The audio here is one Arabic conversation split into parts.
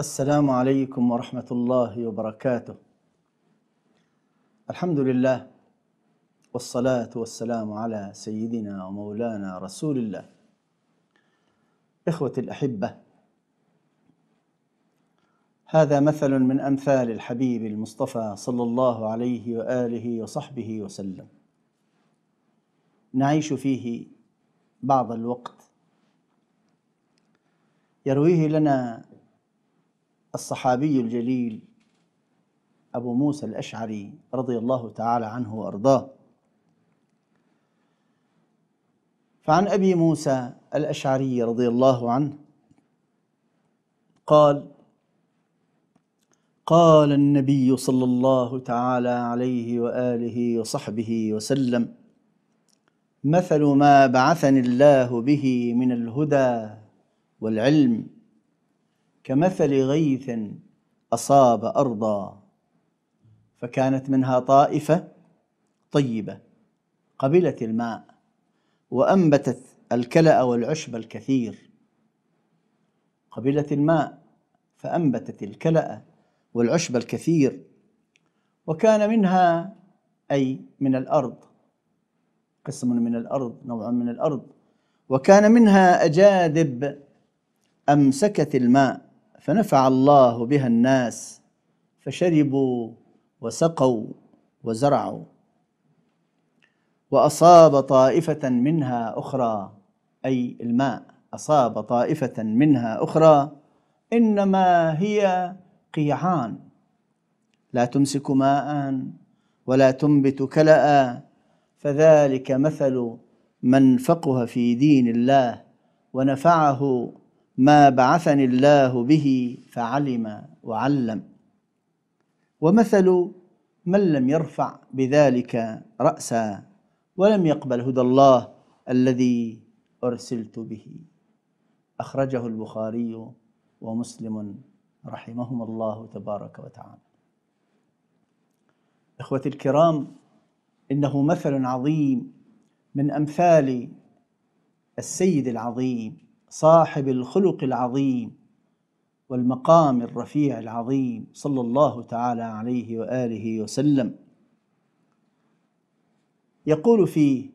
السلام عليكم ورحمة الله وبركاته الحمد لله والصلاة والسلام على سيدنا ومولانا رسول الله إخوة الأحبة هذا مثل من أمثال الحبيب المصطفى صلى الله عليه وآله وصحبه وسلم نعيش فيه بعض الوقت يرويه لنا الصحابي الجليل أبو موسى الأشعري رضي الله تعالى عنه وأرضاه فعن أبي موسى الأشعري رضي الله عنه قال قال النبي صلى الله تعالى عليه وآله وصحبه وسلم مثل ما بعثني الله به من الهدى والعلم كمثل غيث أصاب أرضا فكانت منها طائفة طيبة قبلت الماء وأنبتت الكلأ والعشب الكثير قبلت الماء فأنبتت الكلأ والعشب الكثير وكان منها أي من الأرض قسم من الأرض نوع من الأرض وكان منها أجادب أمسكت الماء فنفع الله بها الناس فشربوا وسقوا وزرعوا واصاب طائفه منها اخرى اي الماء اصاب طائفه منها اخرى انما هي قيعان لا تمسك ماء ولا تنبت كلا فذلك مثل من فقه في دين الله ونفعه ما بعثني الله به فعلم وعلم ومثل من لم يرفع بذلك رأسا ولم يقبل هدى الله الذي أرسلت به أخرجه البخاري ومسلم رحمهما الله تبارك وتعالى إخوتي الكرام إنه مثل عظيم من أمثال السيد العظيم صاحب الخلق العظيم والمقام الرفيع العظيم صلى الله تعالى عليه واله وسلم يقول فيه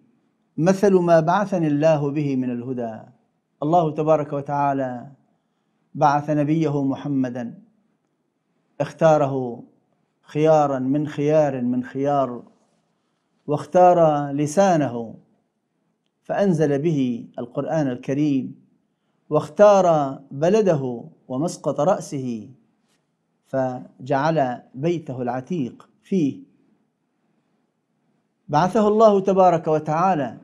مثل ما بعثني الله به من الهدى الله تبارك وتعالى بعث نبيه محمدا اختاره خيارا من خيار من خيار واختار لسانه فانزل به القران الكريم واختار بلده ومسقط رأسه فجعل بيته العتيق فيه بعثه الله تبارك وتعالى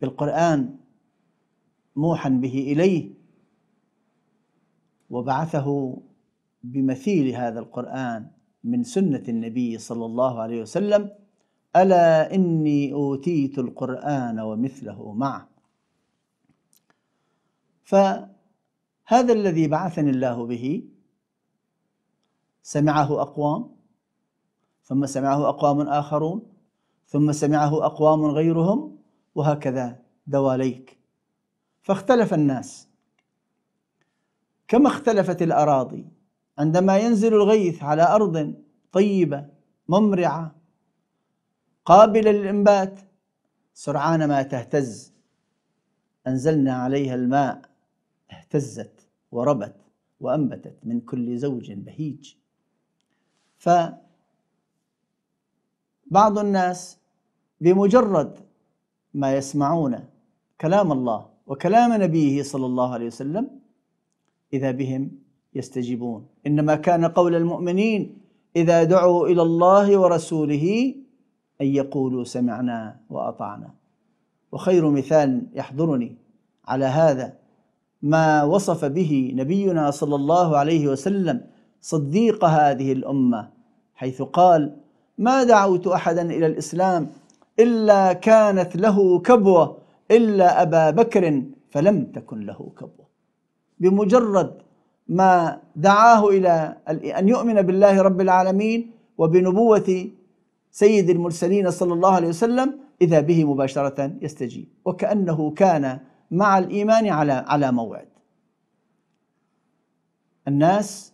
بالقرآن موحا به إليه وبعثه بمثيل هذا القرآن من سنة النبي صلى الله عليه وسلم ألا إني أوتيت القرآن ومثله معه فهذا الذي بعثني الله به سمعه أقوام ثم سمعه أقوام آخرون ثم سمعه أقوام غيرهم وهكذا دواليك فاختلف الناس كما اختلفت الأراضي عندما ينزل الغيث على أرض طيبة ممرعة قابلة للإنبات سرعان ما تهتز أنزلنا عليها الماء اهتزت وربت وأنبتت من كل زوج بهيج فبعض الناس بمجرد ما يسمعون كلام الله وكلام نبيه صلى الله عليه وسلم إذا بهم يستجيبون إنما كان قول المؤمنين إذا دعوا إلى الله ورسوله أن يقولوا سمعنا وأطعنا وخير مثال يحضرني على هذا ما وصف به نبينا صلى الله عليه وسلم صديق هذه الأمة حيث قال ما دعوت أحدا إلى الإسلام إلا كانت له كبوة إلا أبا بكر فلم تكن له كبوة بمجرد ما دعاه إلى أن يؤمن بالله رب العالمين وبنبوة سيد المرسلين صلى الله عليه وسلم إذا به مباشرة يستجيب وكأنه كان مع الإيمان على على موعد الناس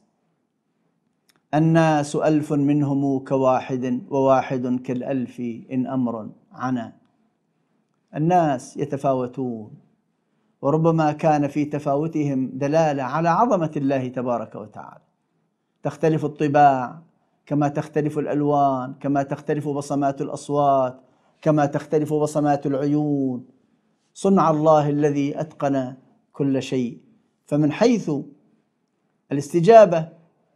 الناس ألف منهم كواحد وواحد كالألف إن أمر عنا الناس يتفاوتون وربما كان في تفاوتهم دلالة على عظمة الله تبارك وتعالى تختلف الطباع كما تختلف الألوان كما تختلف بصمات الأصوات كما تختلف بصمات العيون صنع الله الذي اتقن كل شيء فمن حيث الاستجابه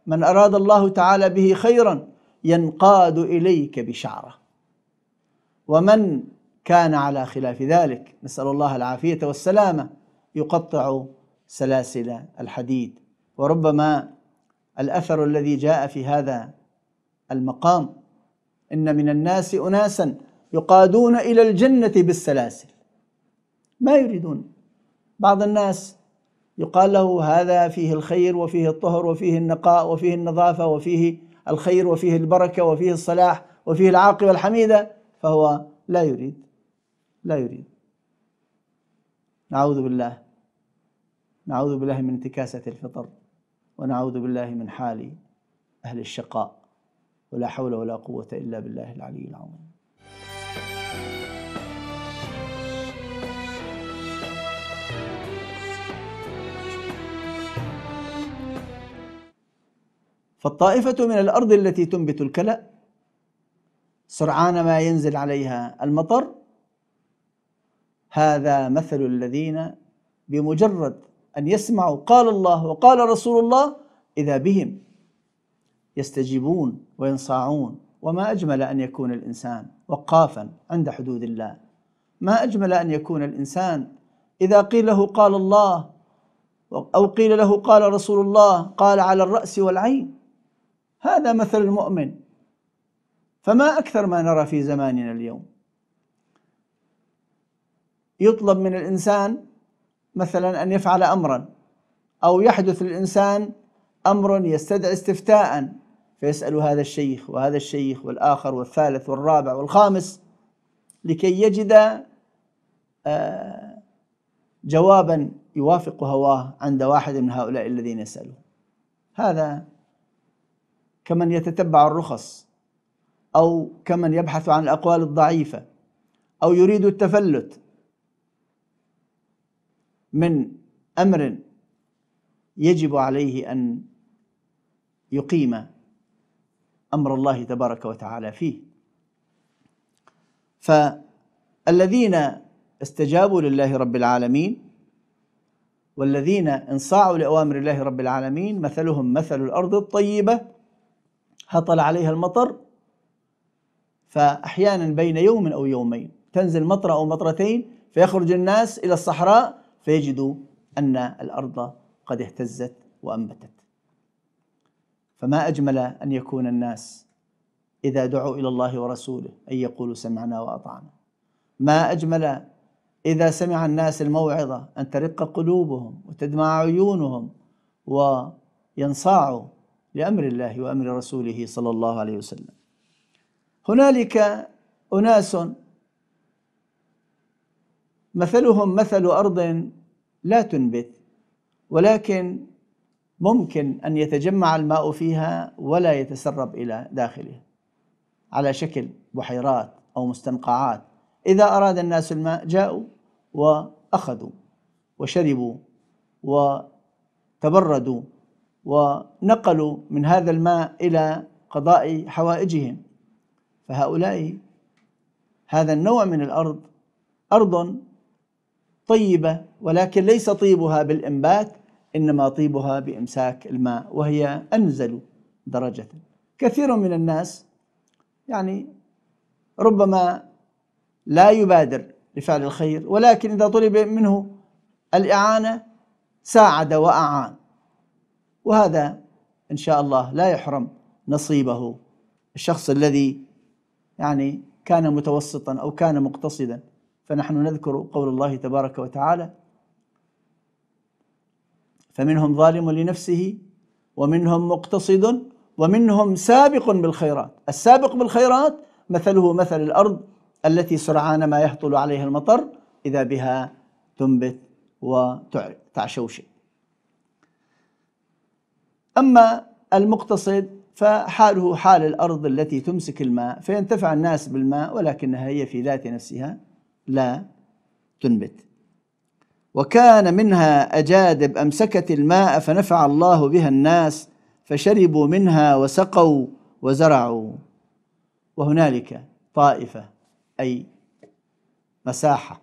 من اراد الله تعالى به خيرا ينقاد اليك بشعره ومن كان على خلاف ذلك نسال الله العافيه والسلامه يقطع سلاسل الحديد وربما الاثر الذي جاء في هذا المقام ان من الناس اناسا يقادون الى الجنه بالسلاسل ما يريدون بعض الناس يقال له هذا فيه الخير وفيه الطهر وفيه النقاء وفيه النظافة وفيه الخير وفيه البركة وفيه الصلاح وفيه العاقبة الحميدة فهو لا يريد لا يريد نعوذ بالله نعوذ بالله من انتكاسة الفطر ونعوذ بالله من حال أهل الشقاء ولا حول ولا قوة إلا بالله العلي العظيم فالطائفة من الأرض التي تنبت الكلأ سرعان ما ينزل عليها المطر هذا مثل الذين بمجرد أن يسمعوا قال الله وقال رسول الله إذا بهم يستجيبون وينصاعون وما أجمل أن يكون الإنسان وقافا عند حدود الله ما أجمل أن يكون الإنسان إذا قيل له قال الله أو قيل له قال رسول الله قال على الرأس والعين هذا مثل المؤمن فما أكثر ما نرى في زماننا اليوم يطلب من الإنسان مثلا أن يفعل أمرا أو يحدث الإنسان أمر يستدعي استفتاء فيسأل هذا الشيخ وهذا الشيخ والآخر والثالث والرابع والخامس لكي يجد آه، جوابا يوافق هواه عند واحد من هؤلاء الذين يسألون هذا كمن يتتبع الرخص أو كمن يبحث عن الأقوال الضعيفة أو يريد التفلت من أمر يجب عليه أن يقيم أمر الله تبارك وتعالى فيه فالذين استجابوا لله رب العالمين والذين انصاعوا لأوامر الله رب العالمين مثلهم مثل الأرض الطيبة هطل عليها المطر فأحيانا بين يوم أو يومين تنزل مطرة أو مطرتين فيخرج الناس إلى الصحراء فيجدوا أن الأرض قد اهتزت وأنبتت فما أجمل أن يكون الناس إذا دعوا إلى الله ورسوله أن يقولوا سمعنا وأطعنا ما أجمل إذا سمع الناس الموعظة أن ترق قلوبهم وتدمع عيونهم وينصاعوا لأمر الله وأمر رسوله صلى الله عليه وسلم هنالك أناس مثلهم مثل أرض لا تنبت ولكن ممكن أن يتجمع الماء فيها ولا يتسرب إلى داخله على شكل بحيرات أو مستنقعات إذا أراد الناس الماء جاءوا وأخذوا وشربوا وتبردوا ونقلوا من هذا الماء إلى قضاء حوائجهم فهؤلاء هذا النوع من الأرض أرض طيبة ولكن ليس طيبها بالإنبات إنما طيبها بإمساك الماء وهي أنزل درجة كثير من الناس يعني ربما لا يبادر لفعل الخير ولكن إذا طلب منه الإعانة ساعد وأعان وهذا إن شاء الله لا يحرم نصيبه الشخص الذي يعني كان متوسطا أو كان مقتصدا فنحن نذكر قول الله تبارك وتعالى فمنهم ظالم لنفسه ومنهم مقتصد ومنهم سابق بالخيرات السابق بالخيرات مثله مثل الأرض التي سرعان ما يهطل عليها المطر إذا بها تنبت وتعشوشئ أما المقتصد فحاله حال الأرض التي تمسك الماء فينتفع الناس بالماء ولكنها هي في ذات نفسها لا تنبت وكان منها أجادب أمسكت الماء فنفع الله بها الناس فشربوا منها وسقوا وزرعوا وهنالك طائفة أي مساحة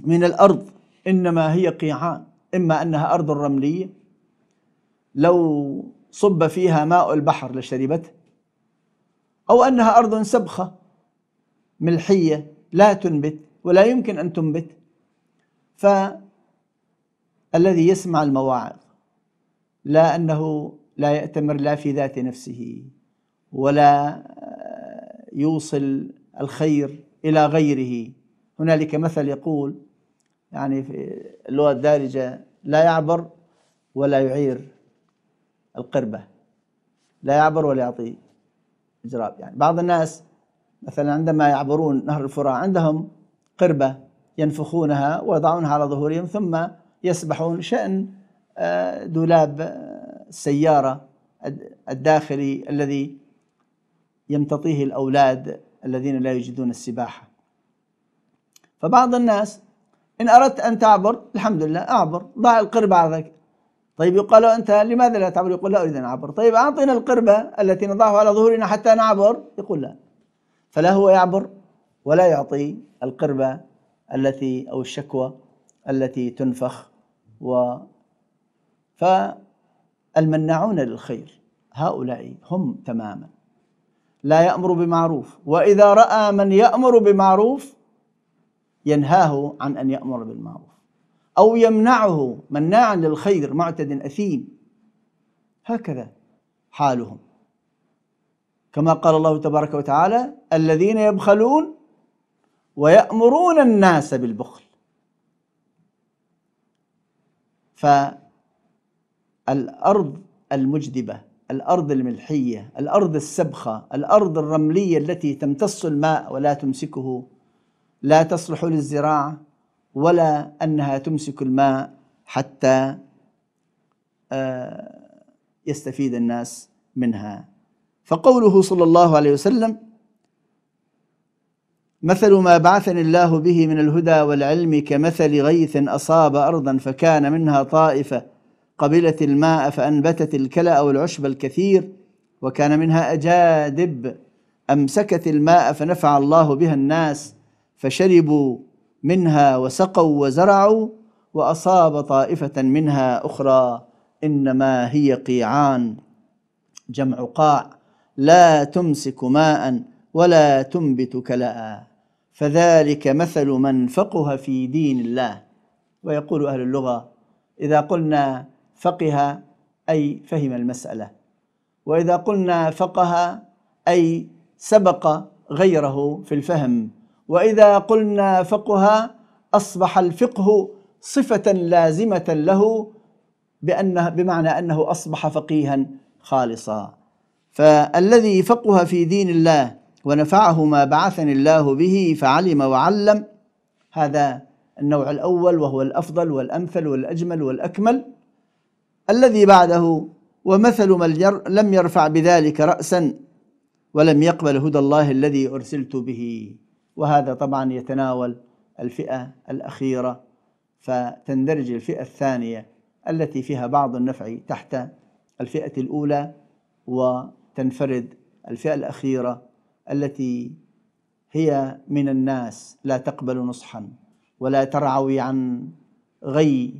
من الأرض إنما هي قيعان إما أنها أرض رملية لو صب فيها ماء البحر لشربته أو أنها أرض سبخة ملحية لا تنبت ولا يمكن أن تنبت فالذي يسمع المواعظ لا أنه لا يأتمر لا في ذات نفسه ولا يوصل الخير إلى غيره هنالك مثل يقول يعني في اللغة الدارجة لا يعبر ولا يعير القربة لا يعبر ولا يعطي إجراب يعني بعض الناس مثلا عندما يعبرون نهر الفرات عندهم قربة ينفخونها ويضعونها على ظهورهم ثم يسبحون شأن آه، دولاب آه، السيارة الداخلي الذي يمتطيه الأولاد الذين لا يجدون السباحة فبعض الناس إن أردت أن تعبر الحمد لله أعبر ضع القربة طيب يقال أنت لماذا لا تعبر يقول لا أريد أن أعبر طيب أعطنا القربة التي نضعها على ظهورنا حتى نعبر يقول لا فلا هو يعبر ولا يعطي القربة التي أو الشكوى التي تنفخ و فالمناعون للخير هؤلاء هم تماما لا يأمر بمعروف وإذا رأى من يأمر بمعروف ينهاه عن أن يأمر بالمعروف أو يمنعه مناعا للخير معتد أثيم هكذا حالهم كما قال الله تبارك وتعالى الذين يبخلون ويأمرون الناس بالبخل فالأرض المجدبة الأرض الملحية الأرض السبخة الأرض الرملية التي تمتص الماء ولا تمسكه لا تصلح للزراعة ولا أنها تمسك الماء حتى آه، يستفيد الناس منها فقوله صلى الله عليه وسلم مثل ما بعثني الله به من الهدى والعلم كمثل غيث أصاب أرضا فكان منها طائفة قبلت الماء فأنبتت الكلأ العشب الكثير وكان منها أجادب أمسكت الماء فنفع الله بها الناس فشربوا منها وسقوا وزرعوا واصاب طائفه منها اخرى انما هي قيعان جمع قاع لا تمسك ماء ولا تنبت كلاء فذلك مثل من فقه في دين الله ويقول اهل اللغه اذا قلنا فقه اي فهم المساله واذا قلنا فقه اي سبق غيره في الفهم وإذا قلنا فقها أصبح الفقه صفة لازمة له بأنه بمعنى أنه أصبح فقيها خالصا فالذي فقه في دين الله ونفعه ما بعثني الله به فعلم وعلم هذا النوع الأول وهو الأفضل والأمثل والأجمل والأكمل الذي بعده ومثل من لم يرفع بذلك رأسا ولم يقبل هدى الله الذي أرسلت به وهذا طبعا يتناول الفئة الأخيرة فتندرج الفئة الثانية التي فيها بعض النفع تحت الفئة الأولى وتنفرد الفئة الأخيرة التي هي من الناس لا تقبل نصحا ولا ترعوي عن غي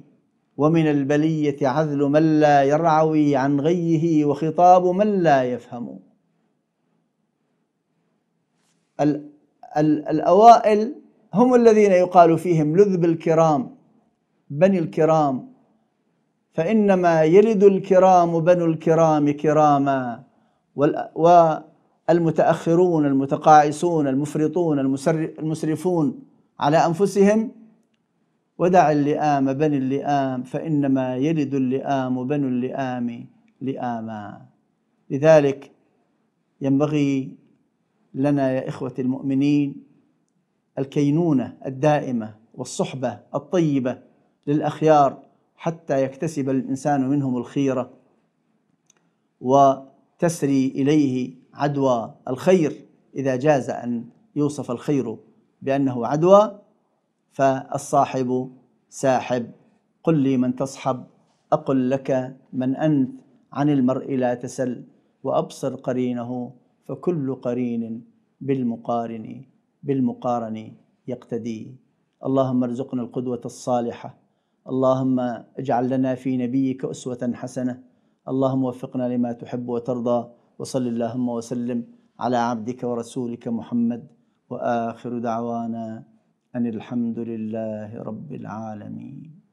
ومن البلية عذل من لا يرعوي عن غيه وخطاب من لا يفهم الأوائل هم الذين يقال فيهم لذب الكرام بني الكرام فإنما يلد الكرام بنو الكرام كراما والمتأخرون المتقاعسون المفرطون المسرفون على أنفسهم ودع اللئام بني اللئام فإنما يلد اللئام بنو اللئام لئاما لذلك ينبغي لنا يا إخوة المؤمنين الكينونة الدائمة والصحبة الطيبة للأخيار حتى يكتسب الإنسان منهم الخيرة وتسري إليه عدوى الخير إذا جاز أن يوصف الخير بأنه عدوى فالصاحب ساحب قل لي من تصحب أقل لك من أنت عن المرء لا تسل وأبصر قرينه فكل قرين بالمقارن بالمقارن يقتدي اللهم ارزقنا القدوة الصالحة اللهم اجعل لنا في نبيك أسوة حسنة اللهم وفقنا لما تحب وترضى وصل اللهم وسلم على عبدك ورسولك محمد وآخر دعوانا أن الحمد لله رب العالمين